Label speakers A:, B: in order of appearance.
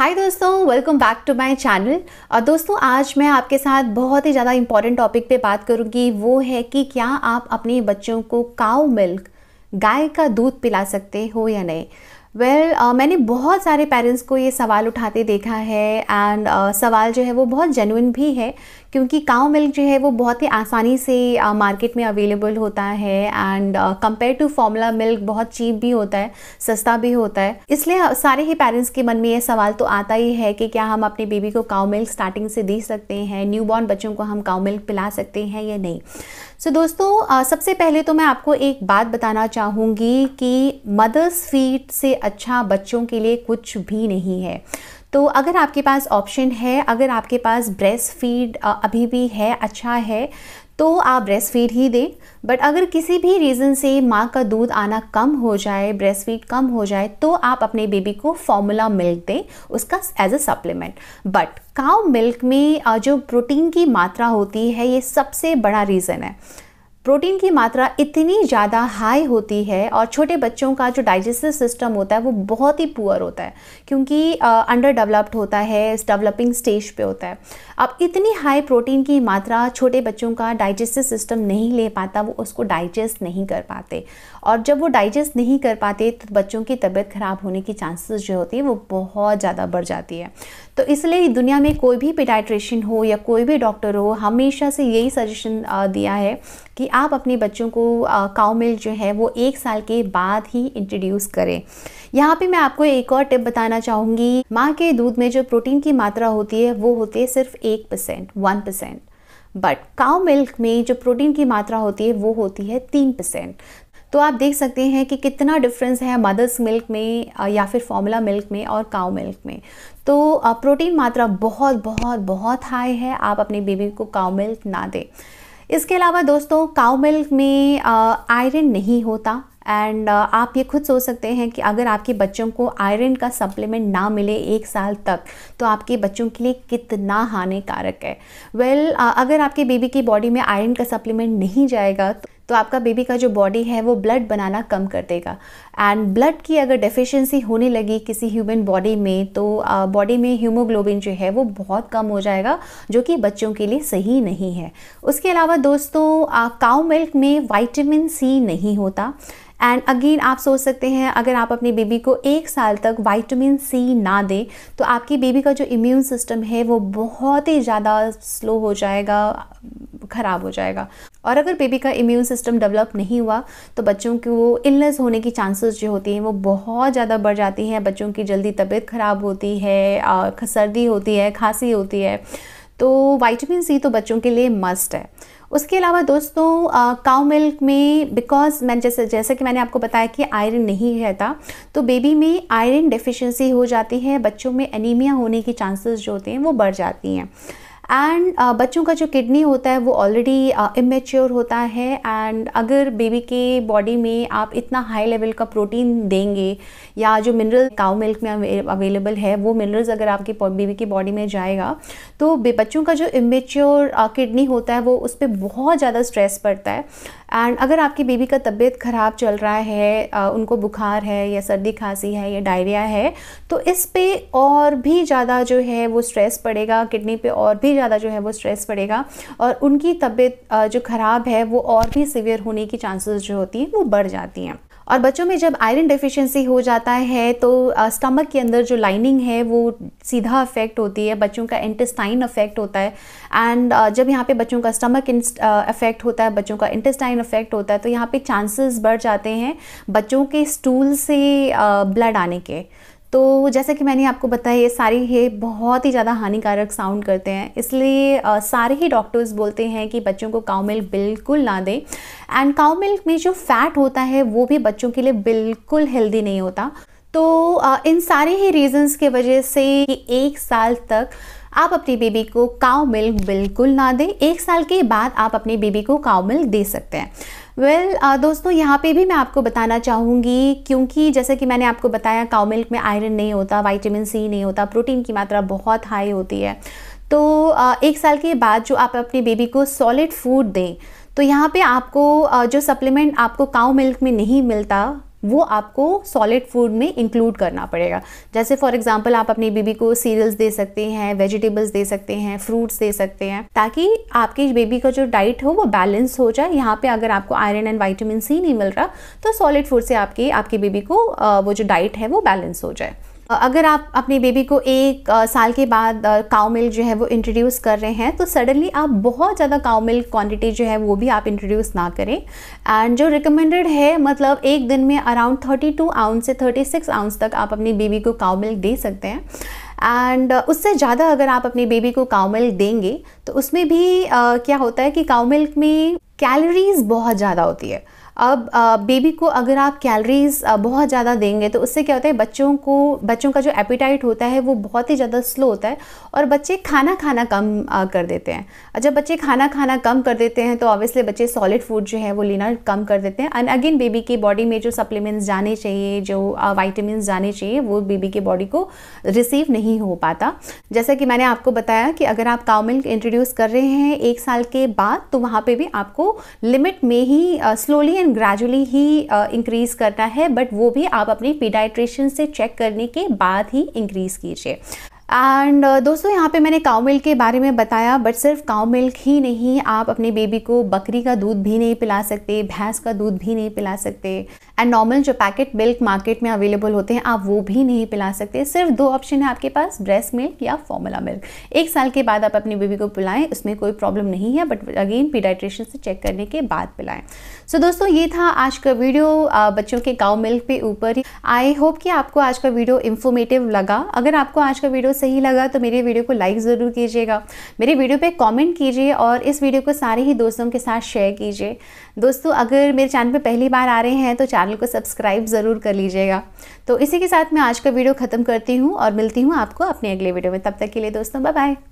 A: हाय दोस्तों welcome back to my channel और दोस्तों आज मैं आपके साथ बहुत ही ज़्यादा इम्पॉर्टेंट टॉपिक पे बात करूँगी वो है कि क्या आप अपने बच्चों को काउ मिल्क गाय का दूध पिला सकते हो या नहीं वेल well, uh, मैंने बहुत सारे पेरेंट्स को ये सवाल उठाते देखा है एंड uh, सवाल जो है वो बहुत जेनुइन भी है क्योंकि काउ मिल्क जो है वो बहुत ही आसानी से मार्केट में अवेलेबल होता है and compare to formula milk बहुत चीप भी होता है सस्ता भी होता है इसलिए सारे ही पेरेंट्स के मन में ये सवाल तो आता ही है कि क्या हम अपने बेबी को काउ मिल्क स्टार्टिंग से दे सकते हैं न्यू बॉर्न बच्चों को हम काउ मिल्क पिला सकते हैं या नहीं सो so, दोस्तों आ, सबसे पहले तो मैं आपको एक बात बताना चाहूँगी कि मदर्स फीड से अच्छा बच्चों के लिए कुछ भी नहीं है तो अगर आपके पास ऑप्शन है अगर आपके पास ब्रेस्ट फीड अभी भी है अच्छा है तो आप ब्रेस्ट फीड ही दें बट अगर किसी भी रीज़न से माँ का दूध आना कम हो जाए ब्रेस्ट फीड कम हो जाए तो आप अपने बेबी को फॉर्मूला मिल्क दें उसका as a supplement but cow milk में जो प्रोटीन की मात्रा होती है ये सबसे बड़ा रीज़न है प्रोटीन की मात्रा इतनी ज़्यादा हाई होती है और छोटे बच्चों का जो डाइजेस्टिव सिस्टम होता है वो बहुत ही पुअर होता है क्योंकि अंडर डेवलप्ड होता है इस डेवलपिंग स्टेज पे होता है अब इतनी हाई प्रोटीन की मात्रा छोटे बच्चों का डाइजेस्टिव सिस्टम नहीं ले पाता वो उसको डाइजेस्ट नहीं कर पाते और जब वो डाइजेस्ट नहीं कर पाते तो बच्चों की तबीयत ख़राब होने की चांसेस जो होती है वो बहुत ज़्यादा बढ़ जाती है तो इसलिए दुनिया में कोई भी पिटाइट्रिशियन हो या कोई भी डॉक्टर हो हमेशा से यही सजेशन दिया है कि आप अपने बच्चों को काउमिल मिल्क जो है वो एक साल के बाद ही इंट्रोड्यूस करें यहाँ पे मैं आपको एक और टिप बताना चाहूँगी माँ के दूध में जो प्रोटीन की मात्रा होती है वो होती है सिर्फ एक percent one percent but cow milk में जो प्रोटीन की मात्रा होती है वो होती है तीन परसेंट तो आप देख सकते हैं कि कितना डिफरेंस है मदर्स मिल्क में या फिर फॉर्मूला मिल्क में और काउ मिल्क में तो प्रोटीन मात्रा बहुत बहुत बहुत हाई है आप अपने बेबी को काउ मिल्क ना दें इसके अलावा दोस्तों काउ मिल्क में आयरन नहीं होता एंड uh, आप ये खुद सोच सकते हैं कि अगर आपके बच्चों को आयरन का सप्लीमेंट ना मिले एक साल तक तो आपके बच्चों के लिए कितना हानिकारक है वेल well, uh, अगर आपके बेबी की बॉडी में आयरन का सप्लीमेंट नहीं जाएगा तो तो आपका बेबी का जो बॉडी है वो ब्लड बनाना कम कर देगा एंड ब्लड की अगर डेफिशिएंसी होने लगी किसी ह्यूमन बॉडी में तो बॉडी में हीमोग्लोबिन जो है वो बहुत कम हो जाएगा जो कि बच्चों के लिए सही नहीं है उसके अलावा दोस्तों काउ मिल्क में वाइटमिन सी नहीं होता एंड अगेन आप सोच सकते हैं अगर आप अपनी बेबी को एक साल तक वाइटामिन सी ना दें तो आपकी बेबी का जो इम्यून सिस्टम है वो बहुत ही ज़्यादा स्लो हो जाएगा ख़राब हो जाएगा और अगर बेबी का इम्यून सिस्टम डेवलप नहीं हुआ तो बच्चों वो इलनेस होने की चांसेस जो होती हैं वो बहुत ज़्यादा बढ़ जाती हैं बच्चों की जल्दी तबीयत ख़राब होती है सर्दी होती है खांसी होती है तो वाइटमिन सी तो बच्चों के लिए मस्ट है उसके अलावा दोस्तों काउ मिल्क में बिकॉज मैंने जैसे जैसे कि मैंने आपको बताया कि आयरन नहीं रहता तो बेबी में आयरन डिफिशेंसी हो जाती है बच्चों में एनीमिया होने की चांसेस जो होते हैं वो बढ़ जाती हैं एंड uh, बच्चों का जो किडनी होता है वो ऑलरेडी इमेच्योर uh, होता है एंड अगर बेबी के बॉडी में आप इतना हाई लेवल का प्रोटीन देंगे या जो मिनरल काउ मिल्क में अवेलेबल है वो मिनरल्स अगर आपकी बेबी की बॉडी में जाएगा तो बच्चों का जो इमेच्योर किडनी uh, होता है वो उस पर बहुत ज़्यादा स्ट्रेस पड़ता है एंड अगर आपकी बेबी का तबीयत ख़राब चल रहा है उनको बुखार है या सर्दी खांसी है या डायरिया है तो इस पर और भी ज़्यादा जो है वो स्ट्रेस पड़ेगा किडनी पे और भी ज़्यादा जो है वो स्ट्रेस पड़ेगा और उनकी तबीयत जो ख़राब है वो और भी सीवियर होने की चांसेस जो होती हैं वो बढ़ जाती हैं और बच्चों में जब आयरन डेफिशिएंसी हो जाता है तो स्टमक के अंदर जो लाइनिंग है वो सीधा अफेक्ट होती है बच्चों का इंटेस्टाइन अफेक्ट होता है एंड जब यहाँ पे बच्चों का स्टमक अफेक्ट होता है बच्चों का इंटेस्टाइन अफेक्ट होता है तो यहाँ पे चांसेस बढ़ जाते हैं बच्चों के स्टूल से ब्लड आने के तो जैसा कि मैंने आपको बताया ये सारी ये बहुत ही ज़्यादा हानिकारक साउंड करते हैं इसलिए सारे ही डॉक्टर्स बोलते हैं कि बच्चों को काउ मिल्क बिल्कुल ना दें एंड काउ मिल्क में जो फ़ैट होता है वो भी बच्चों के लिए बिल्कुल हेल्दी नहीं होता तो इन सारे ही रीजंस के वजह से एक साल तक आप अपनी बेबी को काउ मिल्क बिल्कुल ना दें एक साल के बाद आप अपनी बेबी को काउ मिल्क दे सकते हैं वेल well, uh, दोस्तों यहाँ पे भी मैं आपको बताना चाहूँगी क्योंकि जैसे कि मैंने आपको बताया काउ मिल्क में आयरन नहीं होता वाइटामिन सी नहीं होता प्रोटीन की मात्रा बहुत हाई होती है तो uh, एक साल के बाद जो आप अपनी बेबी को सॉलिड फूड दें तो यहाँ पे आपको जो सप्लीमेंट आपको काउ मिल्क में नहीं मिलता वो आपको सॉलिड फूड में इंक्लूड करना पड़ेगा जैसे फॉर एग्जांपल आप अपनी बेबी को सीरियल्स दे सकते हैं वेजिटेबल्स दे सकते हैं फ्रूट्स दे सकते हैं ताकि आपकी बेबी का जो डाइट हो वो बैलेंस हो जाए यहाँ पे अगर आपको आयरन एंड वाइटामिन सी नहीं मिल रहा तो सॉलिड फूड से आपकी आपकी बेबी को वो जो डाइट है वो बैलेंस हो जाए अगर आप अपने बेबी को एक साल के बाद काउ मिल्क जो है वो इंट्रोड्यूस कर रहे हैं तो सडनली आप बहुत ज़्यादा काउ मिल्क क्वांटिटी जो है वो भी आप इंट्रोड्यूस ना करें एंड जो रिकमेंडेड है मतलब एक दिन में अराउंड 32 आउंस से 36 आउंस तक आप अपनी बेबी को काउ मिल्क दे सकते हैं एंड उससे ज़्यादा अगर आप अपने बेबी को काउ मिल्क देंगे तो उसमें भी uh, क्या होता है कि काउ मिल्क में कैलोरीज बहुत ज़्यादा होती है अब बेबी को अगर आप कैलरीज़ बहुत ज़्यादा देंगे तो उससे क्या होता है बच्चों को बच्चों का जो एपिटाइट होता है वो बहुत ही ज़्यादा स्लो होता है और बच्चे खाना खाना कम कर देते हैं जब बच्चे खाना खाना कम कर देते हैं तो ऑब्वियसली बच्चे सॉलिड फूड जो है वो लेना कम कर देते हैं एंड अगेन बेबी की बॉडी में जो सप्लीमेंट्स जाने चाहिए जो वाइटमिन जाने चाहिए वो बेबी के बॉडी को रिसीव नहीं हो पाता जैसा कि मैंने आपको बताया कि अगर आप काउ मिल्क इंट्रोड्यूस कर रहे हैं एक साल के बाद तो वहाँ पर भी आपको लिमिट में ही स्लोली एंड ग्रेजुअली ही इंक्रीज़ करना है बट वो भी आप अपने पीडाइट्रिशन से चेक करने के बाद ही इंक्रीज़ कीजिए एंड uh, दोस्तों यहाँ पे मैंने काउ मिल्क के बारे में बताया बट सिर्फ काउ मिल्क ही नहीं आप अपने बेबी को बकरी का दूध भी नहीं पिला सकते भैंस का दूध भी नहीं पिला सकते एंड नॉर्मल जो पैकेट मिल्क मार्केट में अवेलेबल होते हैं आप वो भी नहीं पिला सकते सिर्फ दो ऑप्शन है आपके पास ब्रेस्ट मिल्क या फॉर्मूला मिल्क एक साल के बाद आप अपनी बेबी को पिलाएं उसमें कोई प्रॉब्लम नहीं है बट अगेन पीडाइट्रेशन से चेक करने के बाद पिलाएं सो so, दोस्तों ये था आज का वीडियो बच्चों के गाँव मिल्क पे ऊपर ही आई होप कि आपको आज का वीडियो इन्फॉर्मेटिव लगा अगर आपको आज का वीडियो सही लगा तो मेरे वीडियो को लाइक ज़रूर कीजिएगा मेरे वीडियो पे कमेंट कीजिए और इस वीडियो को सारे ही दोस्तों के साथ शेयर कीजिए दोस्तों अगर मेरे चैनल पे पहली बार आ रहे हैं तो चैनल चैनल को सब्सक्राइब ज़रूर कर लीजिएगा तो इसी के साथ मैं आज का वीडियो ख़त्म करती हूँ और मिलती हूँ आपको अपने अगले वीडियो में तब तक के लिए दोस्तों बाय बाय